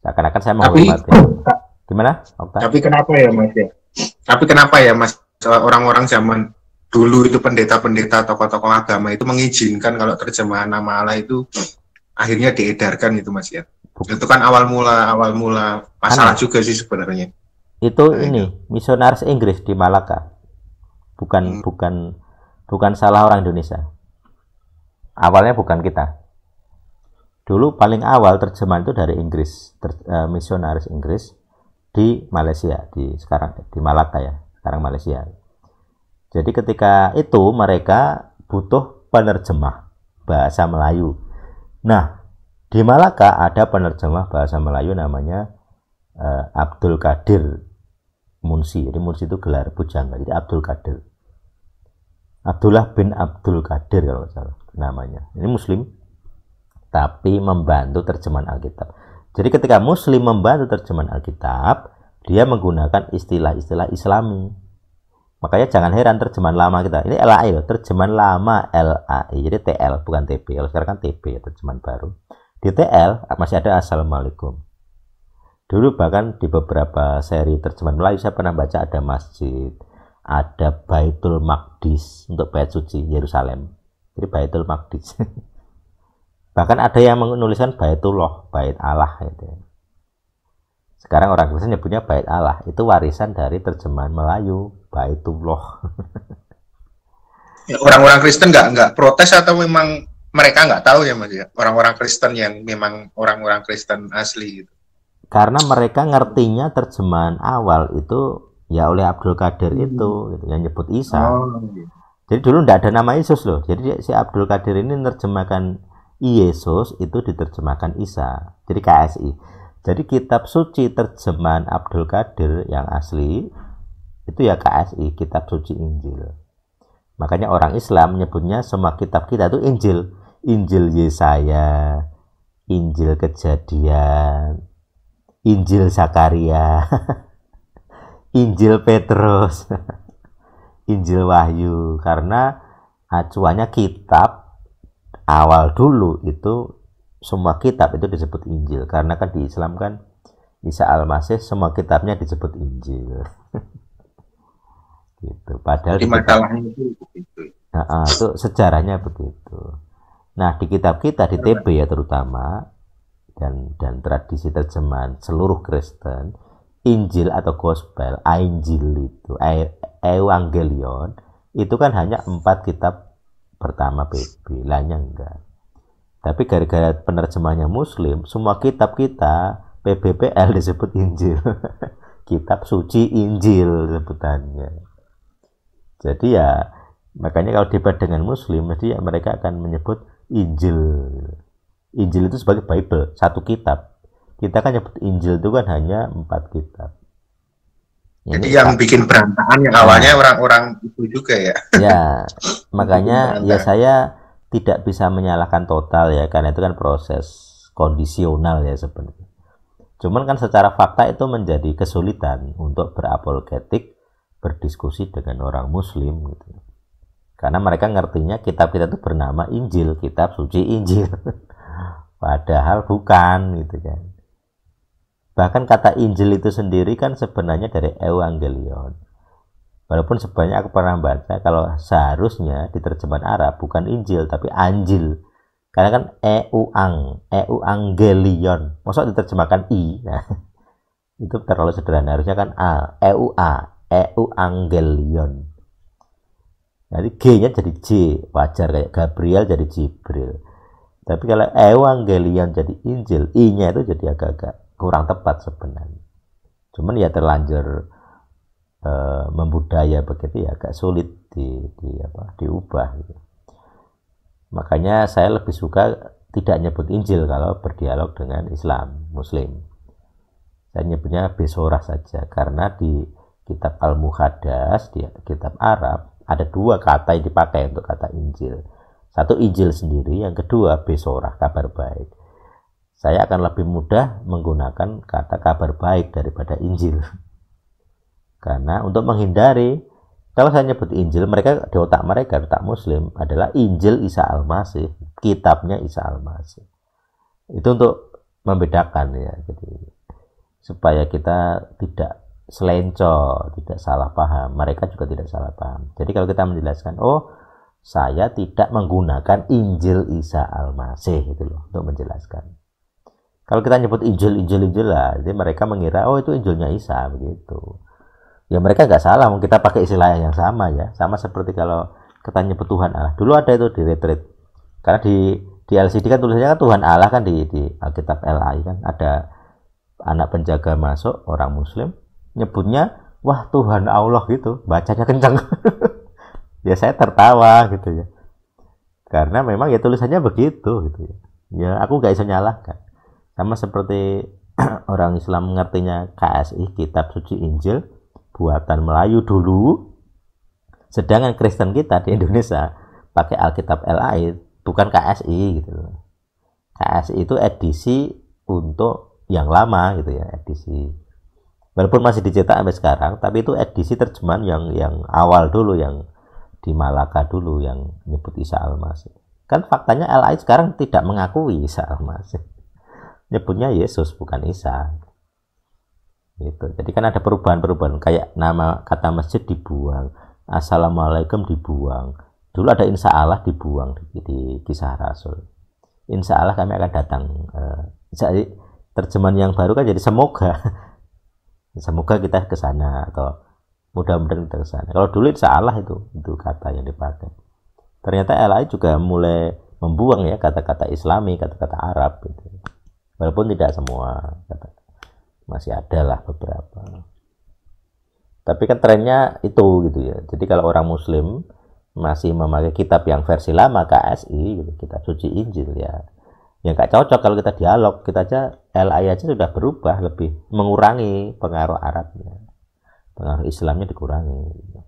Seakan-akan saya menghormati. Tapi, Gimana? Okta? Tapi kenapa ya Mas ya? Tapi kenapa ya Mas eh, orang-orang zaman dulu itu pendeta-pendeta tokoh-tokoh agama itu mengizinkan kalau terjemahan nama Allah itu akhirnya diedarkan itu Mas ya. Itu kan awal mula awal mula masalah Anak. Ya? juga sih sebenarnya. Itu nah, ini itu. misionaris Inggris di Malaka. Bukan hmm. bukan bukan salah orang Indonesia. Awalnya bukan kita. Dulu paling awal terjemahan itu dari Inggris, ter, uh, misionaris Inggris di Malaysia, di sekarang di Malaka ya, sekarang Malaysia. Jadi ketika itu mereka butuh penerjemah bahasa Melayu. Nah, di Malaka ada penerjemah bahasa Melayu namanya uh, Abdul Kadir Munsi. Jadi Munsi itu gelar pujangga. Jadi Abdul Kadir, Abdullah bin Abdul Kadir kalau salah namanya. Ini Muslim tapi membantu terjemahan Alkitab. Jadi ketika muslim membantu terjemahan Alkitab, dia menggunakan istilah-istilah islami. Makanya jangan heran terjemahan lama kita. Ini LAI loh, terjemahan lama LAI. Jadi TL bukan TP. Kalau sekarang kan TP ya, terjemahan baru. Di TL masih ada Assalamualaikum. Dulu bahkan di beberapa seri terjemahan Melayu saya pernah baca ada masjid, ada Baitul Maqdis untuk bait suci Yerusalem. Jadi Baitul Maqdis. Bahkan ada yang menuliskan Baitullah, Bait Allah itu Sekarang orang Kristen nyebutnya Bait Allah, itu warisan dari terjemahan Melayu, Baitullah. Ya, orang-orang Kristen nggak nggak protes atau memang mereka nggak tahu ya mas ya orang-orang Kristen yang memang orang-orang Kristen asli gitu. Karena mereka ngertinya terjemahan awal itu ya oleh Abdul Qadir hmm. itu gitu, yang nyebut Isa. Oh, iya. Jadi dulu tidak ada nama Yesus loh. Jadi si Abdul Qadir ini menerjemahkan Yesus itu diterjemahkan Isa. Jadi KSI. Jadi kitab suci terjemahan Abdul Qadir yang asli itu ya KSI, kitab suci Injil. Makanya orang Islam menyebutnya semua kitab kita itu Injil. Injil Yesaya, Injil Kejadian, Injil Zakaria, Injil Petrus, Injil Wahyu karena acuannya kitab awal dulu itu semua kitab itu disebut Injil karena kan di Islam kan Isa Al-Masih semua kitabnya disebut Injil gitu padahal di masalahnya itu begitu nah, itu sejarahnya begitu nah di kitab kita di TB ya terutama dan dan tradisi terjemahan seluruh Kristen Injil atau Gospel Injil itu e-, Evangelion itu kan hanya empat kitab pertama PP lainnya enggak tapi gara-gara penerjemahnya muslim semua kitab kita PBPL disebut Injil kitab suci Injil sebutannya jadi ya makanya kalau debat dengan muslim jadi ya mereka akan menyebut Injil Injil itu sebagai Bible satu kitab kita kan nyebut Injil itu kan hanya empat kitab jadi Ini, yang bikin berantakan yang awalnya iya. orang-orang itu juga ya. Ya, makanya ya saya tidak bisa menyalahkan total ya karena itu kan proses kondisional ya sebenarnya. Cuman kan secara fakta itu menjadi kesulitan untuk berapologetik, berdiskusi dengan orang muslim gitu. Karena mereka ngertinya kitab kita itu bernama Injil, kitab suci Injil. Padahal bukan gitu kan. Bahkan kata Injil itu sendiri kan sebenarnya dari Evangelion. Walaupun sebanyak aku pernah baca kalau seharusnya diterjemahkan Arab bukan Injil tapi Anjil. Karena kan Euang, Euangelion. maksudnya diterjemahkan I? Nah, itu terlalu sederhana. Harusnya kan A, EUA, Euangelion. Jadi G-nya jadi J, wajar kayak Gabriel jadi Jibril. Tapi kalau Evangelion jadi Injil, I-nya itu jadi agak-agak kurang tepat sebenarnya cuman ya terlanjur uh, membudaya begitu ya agak sulit di, di apa diubah gitu. makanya saya lebih suka tidak nyebut Injil kalau berdialog dengan Islam Muslim saya nyebutnya besorah saja karena di kitab Al Muhadas di kitab Arab ada dua kata yang dipakai untuk kata Injil satu Injil sendiri yang kedua besorah kabar baik saya akan lebih mudah menggunakan kata kabar baik daripada Injil. Karena untuk menghindari, kalau saya nyebut Injil, mereka di otak mereka, di otak Muslim adalah Injil Isa Al-Masih, kitabnya Isa Al-Masih. Itu untuk membedakan ya, jadi supaya kita tidak selencor, tidak salah paham. Mereka juga tidak salah paham. Jadi kalau kita menjelaskan, oh saya tidak menggunakan Injil Isa Al-Masih itu loh untuk menjelaskan. Kalau kita nyebut Injil, Injil, Injil lah, jadi mereka mengira, oh itu Injilnya Isa, begitu. Ya mereka nggak salah, kita pakai istilah yang sama ya, sama seperti kalau kita nyebut Tuhan Allah. Dulu ada itu di retreat, karena di di LCD kan tulisannya kan Tuhan Allah kan di, di Alkitab LAI kan ada anak penjaga masuk orang Muslim nyebutnya wah Tuhan Allah gitu bacanya kencang ya saya tertawa gitu ya karena memang ya tulisannya begitu gitu ya ya aku gak bisa nyalahkan sama seperti orang Islam mengertinya KSI Kitab Suci Injil buatan Melayu dulu sedangkan Kristen kita di Indonesia pakai Alkitab LAI bukan KSI gitu KSI itu edisi untuk yang lama gitu ya edisi walaupun masih dicetak sampai sekarang tapi itu edisi terjemahan yang yang awal dulu yang di Malaka dulu yang nyebut Isa Almasih. kan faktanya LAI sekarang tidak mengakui Isa Almasih nyebutnya Yesus bukan Isa gitu jadi kan ada perubahan-perubahan kayak nama kata masjid dibuang assalamualaikum dibuang dulu ada insya Allah dibuang di, di kisah Rasul insya Allah kami akan datang jadi eh, terjemahan yang baru kan jadi semoga semoga kita ke sana atau mudah-mudahan kita ke sana kalau dulu insya Allah itu itu kata yang dipakai ternyata LAI juga mulai membuang ya kata-kata Islami kata-kata Arab gitu walaupun tidak semua masih ada lah beberapa tapi kan trennya itu gitu ya jadi kalau orang muslim masih memakai kitab yang versi lama KSI gitu, kitab suci Injil ya Yang gak cocok kalau kita dialog kita aja LAI aja sudah berubah lebih mengurangi pengaruh Arabnya pengaruh Islamnya dikurangi gitu.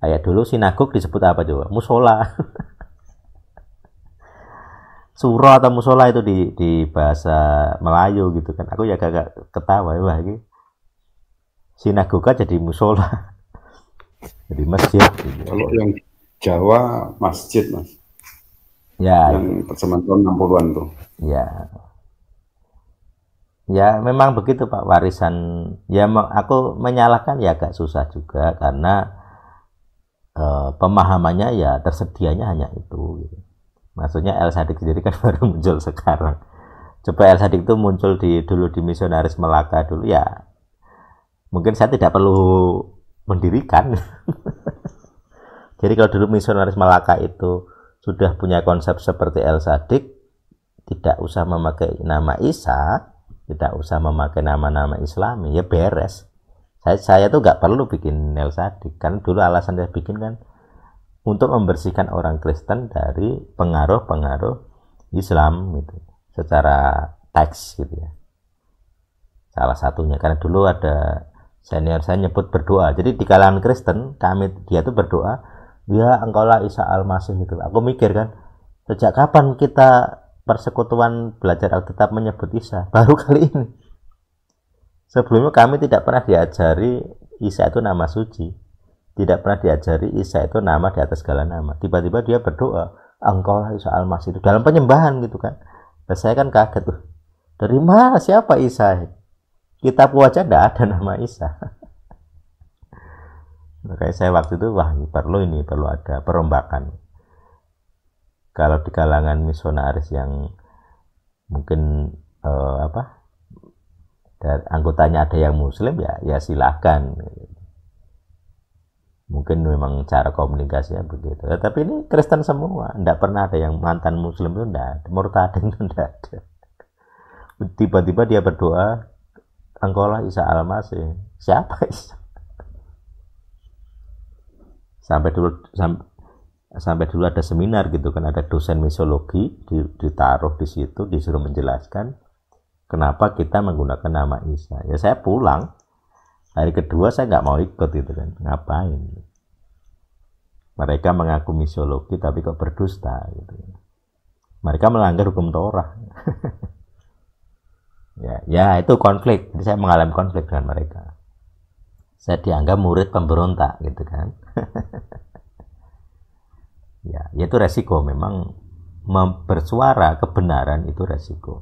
Ayat dulu sinagog disebut apa coba musola surah atau musola itu di di bahasa Melayu gitu kan aku ya agak ketawa ya lagi sinagoga jadi musola jadi masjid gitu. kalau yang Jawa masjid mas ya yang persamaan tahun 60-an tuh ya ya memang begitu Pak warisan ya aku menyalahkan ya agak susah juga karena eh, pemahamannya ya tersedianya hanya itu gitu maksudnya El Sadik sendiri kan baru muncul sekarang coba El Sadik itu muncul di dulu di misionaris Melaka dulu ya mungkin saya tidak perlu mendirikan jadi kalau dulu misionaris Melaka itu sudah punya konsep seperti El Sadik tidak usah memakai nama Isa tidak usah memakai nama-nama Islami ya beres saya saya tuh nggak perlu bikin El Sadik kan dulu alasan saya bikin kan untuk membersihkan orang Kristen dari pengaruh-pengaruh Islam gitu secara teks gitu ya salah satunya karena dulu ada senior saya nyebut berdoa jadi di kalangan Kristen kami dia tuh berdoa ya engkaulah Isa Al-Masih gitu aku mikir kan sejak kapan kita persekutuan belajar Alkitab menyebut Isa baru kali ini sebelumnya kami tidak pernah diajari Isa itu nama suci tidak pernah diajari Isa itu nama di atas segala nama tiba-tiba dia berdoa engkau lah Isa al itu dalam penyembahan gitu kan dan nah, saya kan kaget tuh dari mana siapa Isa kitab wajah tidak ada nama Isa makanya saya waktu itu wah ini perlu ini perlu ada perombakan kalau di kalangan misionaris yang mungkin eh, apa dan anggotanya ada yang muslim ya ya silahkan mungkin memang cara komunikasinya begitu ya, tapi ini Kristen semua tidak pernah ada yang mantan Muslim itu tidak ada murtadin itu tidak ada tiba-tiba dia berdoa angkola Isa almasih, siapa Isa sampai dulu sampai, sampai dulu ada seminar gitu kan ada dosen misologi ditaruh di situ disuruh menjelaskan kenapa kita menggunakan nama Isa ya saya pulang hari kedua saya nggak mau ikut gitu kan ngapain mereka mengaku misiologi tapi kok berdusta gitu mereka melanggar hukum Torah ya ya itu konflik jadi saya mengalami konflik dengan mereka saya dianggap murid pemberontak gitu kan ya, ya itu resiko memang bersuara kebenaran itu resiko